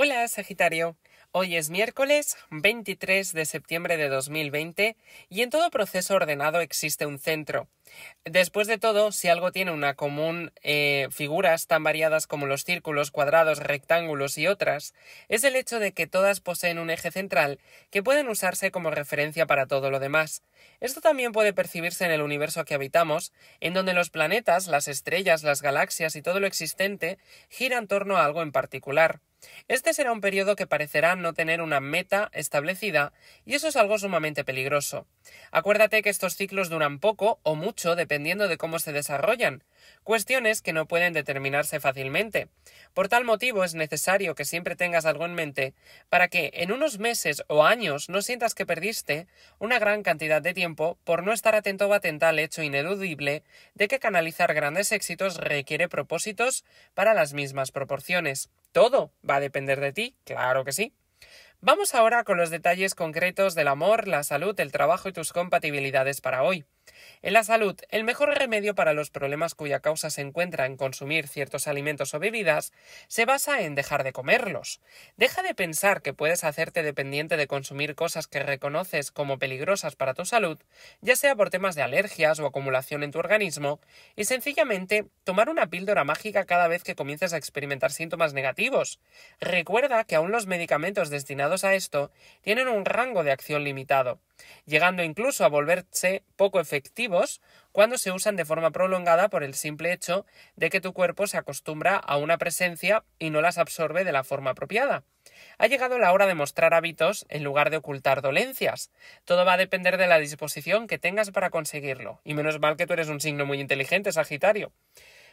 Hola Sagitario, hoy es miércoles 23 de septiembre de 2020 y en todo proceso ordenado existe un centro. Después de todo, si algo tiene una común eh, figuras tan variadas como los círculos, cuadrados, rectángulos y otras, es el hecho de que todas poseen un eje central que pueden usarse como referencia para todo lo demás. Esto también puede percibirse en el universo que habitamos, en donde los planetas, las estrellas, las galaxias y todo lo existente giran en torno a algo en particular. Este será un periodo que parecerá no tener una meta establecida y eso es algo sumamente peligroso. Acuérdate que estos ciclos duran poco o mucho dependiendo de cómo se desarrollan, cuestiones que no pueden determinarse fácilmente. Por tal motivo es necesario que siempre tengas algo en mente para que en unos meses o años no sientas que perdiste una gran cantidad de tiempo por no estar atento o atenta al hecho ineludible de que canalizar grandes éxitos requiere propósitos para las mismas proporciones. Todo va a depender de ti, claro que sí. Vamos ahora con los detalles concretos del amor, la salud, el trabajo y tus compatibilidades para hoy. En la salud, el mejor remedio para los problemas cuya causa se encuentra en consumir ciertos alimentos o bebidas se basa en dejar de comerlos. Deja de pensar que puedes hacerte dependiente de consumir cosas que reconoces como peligrosas para tu salud, ya sea por temas de alergias o acumulación en tu organismo, y sencillamente tomar una píldora mágica cada vez que comiences a experimentar síntomas negativos. Recuerda que aún los medicamentos destinados a esto tienen un rango de acción limitado, llegando incluso a volverse poco efectivos cuando se usan de forma prolongada por el simple hecho de que tu cuerpo se acostumbra a una presencia y no las absorbe de la forma apropiada. Ha llegado la hora de mostrar hábitos en lugar de ocultar dolencias. Todo va a depender de la disposición que tengas para conseguirlo, y menos mal que tú eres un signo muy inteligente, Sagitario.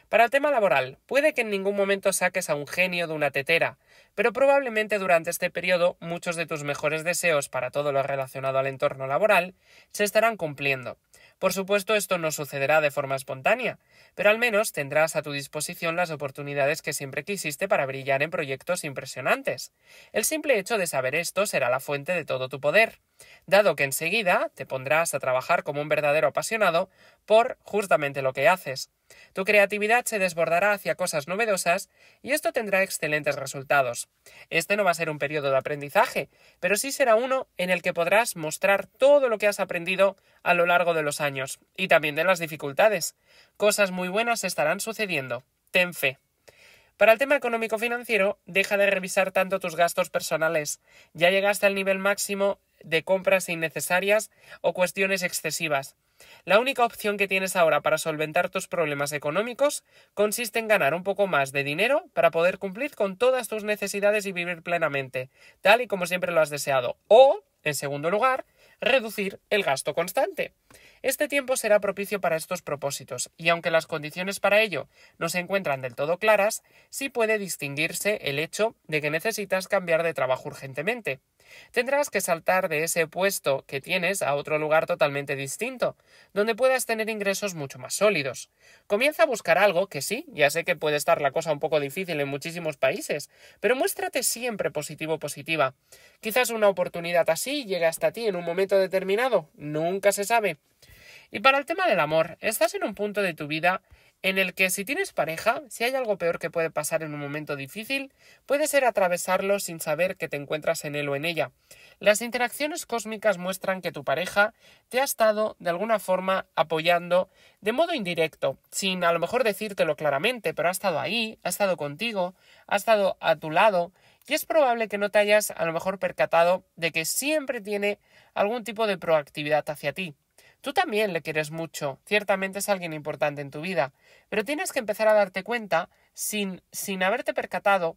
Para el tema laboral, puede que en ningún momento saques a un genio de una tetera, pero probablemente durante este periodo muchos de tus mejores deseos para todo lo relacionado al entorno laboral se estarán cumpliendo. Por supuesto, esto no sucederá de forma espontánea, pero al menos tendrás a tu disposición las oportunidades que siempre quisiste para brillar en proyectos impresionantes. El simple hecho de saber esto será la fuente de todo tu poder, dado que enseguida te pondrás a trabajar como un verdadero apasionado por justamente lo que haces. Tu creatividad se desbordará hacia cosas novedosas y esto tendrá excelentes resultados. Este no va a ser un periodo de aprendizaje, pero sí será uno en el que podrás mostrar todo lo que has aprendido a lo largo de los años y también de las dificultades. Cosas muy buenas estarán sucediendo. Ten fe. Para el tema económico-financiero, deja de revisar tanto tus gastos personales. Ya llegaste al nivel máximo de compras innecesarias o cuestiones excesivas. La única opción que tienes ahora para solventar tus problemas económicos consiste en ganar un poco más de dinero para poder cumplir con todas tus necesidades y vivir plenamente, tal y como siempre lo has deseado. O, en segundo lugar, reducir el gasto constante. Este tiempo será propicio para estos propósitos, y aunque las condiciones para ello no se encuentran del todo claras, sí puede distinguirse el hecho de que necesitas cambiar de trabajo urgentemente. Tendrás que saltar de ese puesto que tienes a otro lugar totalmente distinto, donde puedas tener ingresos mucho más sólidos. Comienza a buscar algo que sí, ya sé que puede estar la cosa un poco difícil en muchísimos países, pero muéstrate siempre positivo positiva. Quizás una oportunidad así llega hasta ti en un momento determinado, nunca se sabe. Y para el tema del amor, estás en un punto de tu vida en el que si tienes pareja, si hay algo peor que puede pasar en un momento difícil, puede ser atravesarlo sin saber que te encuentras en él o en ella. Las interacciones cósmicas muestran que tu pareja te ha estado de alguna forma apoyando de modo indirecto, sin a lo mejor decírtelo claramente, pero ha estado ahí, ha estado contigo, ha estado a tu lado, y es probable que no te hayas a lo mejor percatado de que siempre tiene algún tipo de proactividad hacia ti. Tú también le quieres mucho, ciertamente es alguien importante en tu vida, pero tienes que empezar a darte cuenta, sin, sin haberte percatado,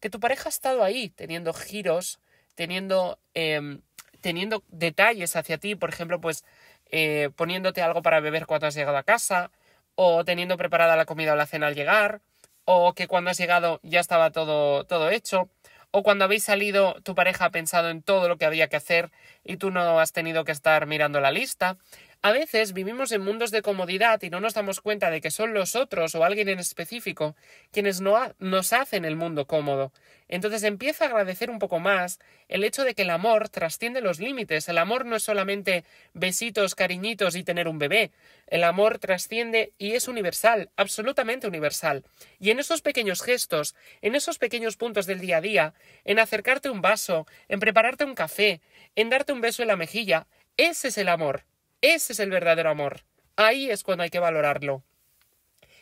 que tu pareja ha estado ahí, teniendo giros, teniendo, em, teniendo detalles hacia ti, por ejemplo, pues eh, poniéndote algo para beber cuando has llegado a casa, o teniendo preparada la comida o la cena al llegar, o que cuando has llegado ya estaba todo, todo hecho, o cuando habéis salido tu pareja ha pensado en todo lo que había que hacer y tú no has tenido que estar mirando la lista. A veces vivimos en mundos de comodidad y no nos damos cuenta de que son los otros o alguien en específico quienes nos hacen el mundo cómodo. Entonces empieza a agradecer un poco más el hecho de que el amor trasciende los límites. El amor no es solamente besitos, cariñitos y tener un bebé. El amor trasciende y es universal, absolutamente universal. Y en esos pequeños gestos, en esos pequeños puntos del día a día, en acercarte un vaso, en prepararte un café, en darte un beso en la mejilla, ese es el amor. Ese es el verdadero amor. Ahí es cuando hay que valorarlo.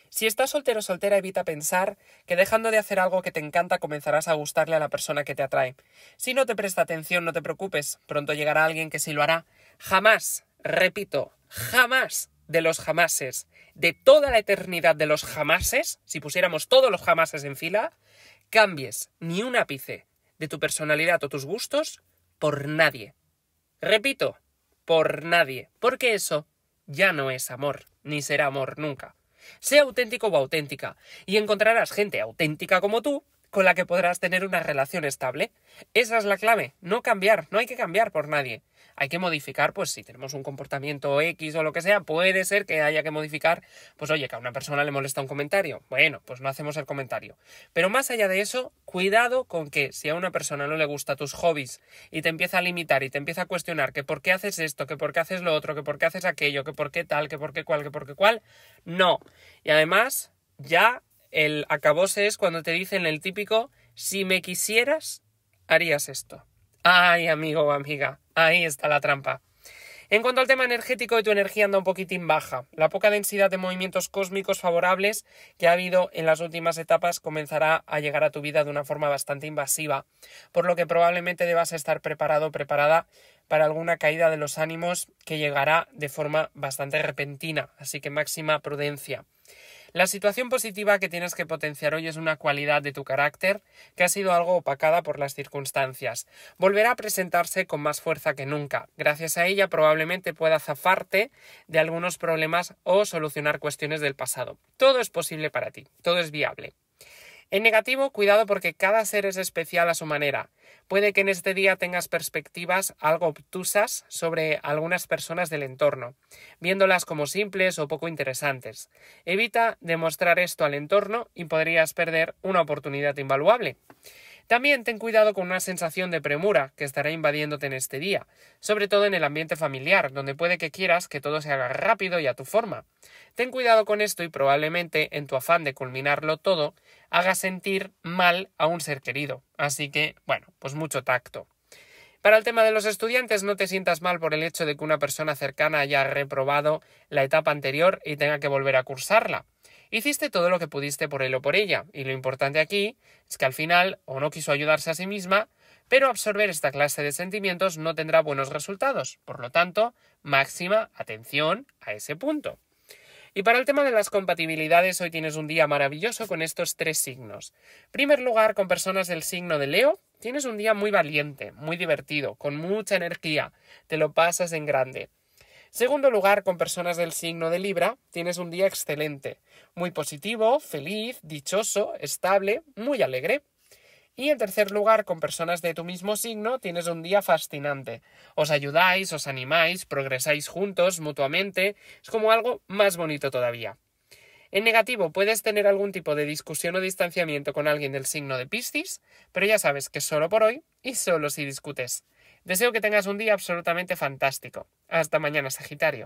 Si estás soltero o soltera, evita pensar que dejando de hacer algo que te encanta comenzarás a gustarle a la persona que te atrae. Si no te presta atención, no te preocupes, pronto llegará alguien que sí lo hará. Jamás, repito, jamás de los jamases, de toda la eternidad de los jamases, si pusiéramos todos los jamases en fila, cambies ni un ápice de tu personalidad o tus gustos por nadie. Repito, por nadie, porque eso ya no es amor, ni será amor nunca. Sea auténtico o auténtica, y encontrarás gente auténtica como tú con la que podrás tener una relación estable. Esa es la clave, no cambiar, no hay que cambiar por nadie hay que modificar, pues si tenemos un comportamiento X o lo que sea, puede ser que haya que modificar, pues oye, que a una persona le molesta un comentario. Bueno, pues no hacemos el comentario. Pero más allá de eso, cuidado con que si a una persona no le gusta tus hobbies y te empieza a limitar y te empieza a cuestionar que por qué haces esto, que por qué haces lo otro, que por qué haces aquello, que por qué tal, que por qué cual, que por qué cual, no. Y además, ya el acabose es cuando te dicen el típico, si me quisieras, harías esto. Ay, amigo o amiga, Ahí está la trampa. En cuanto al tema energético, tu energía anda un poquitín baja. La poca densidad de movimientos cósmicos favorables que ha habido en las últimas etapas comenzará a llegar a tu vida de una forma bastante invasiva, por lo que probablemente debas estar preparado o preparada para alguna caída de los ánimos que llegará de forma bastante repentina, así que máxima prudencia. La situación positiva que tienes que potenciar hoy es una cualidad de tu carácter que ha sido algo opacada por las circunstancias. Volverá a presentarse con más fuerza que nunca. Gracias a ella probablemente pueda zafarte de algunos problemas o solucionar cuestiones del pasado. Todo es posible para ti, todo es viable. En negativo, cuidado porque cada ser es especial a su manera. Puede que en este día tengas perspectivas algo obtusas sobre algunas personas del entorno, viéndolas como simples o poco interesantes. Evita demostrar esto al entorno y podrías perder una oportunidad invaluable. También ten cuidado con una sensación de premura que estará invadiéndote en este día, sobre todo en el ambiente familiar, donde puede que quieras que todo se haga rápido y a tu forma. Ten cuidado con esto y probablemente, en tu afán de culminarlo todo, hagas sentir mal a un ser querido. Así que, bueno, pues mucho tacto. Para el tema de los estudiantes, no te sientas mal por el hecho de que una persona cercana haya reprobado la etapa anterior y tenga que volver a cursarla. Hiciste todo lo que pudiste por él o por ella, y lo importante aquí es que al final o no quiso ayudarse a sí misma, pero absorber esta clase de sentimientos no tendrá buenos resultados. Por lo tanto, máxima atención a ese punto. Y para el tema de las compatibilidades, hoy tienes un día maravilloso con estos tres signos. En primer lugar, con personas del signo de Leo, tienes un día muy valiente, muy divertido, con mucha energía, te lo pasas en grande. Segundo lugar, con personas del signo de Libra, tienes un día excelente, muy positivo, feliz, dichoso, estable, muy alegre. Y en tercer lugar, con personas de tu mismo signo, tienes un día fascinante. Os ayudáis, os animáis, progresáis juntos, mutuamente. Es como algo más bonito todavía. En negativo, puedes tener algún tipo de discusión o distanciamiento con alguien del signo de Piscis, pero ya sabes que solo por hoy y solo si discutes. Deseo que tengas un día absolutamente fantástico. Hasta mañana, Sagitario.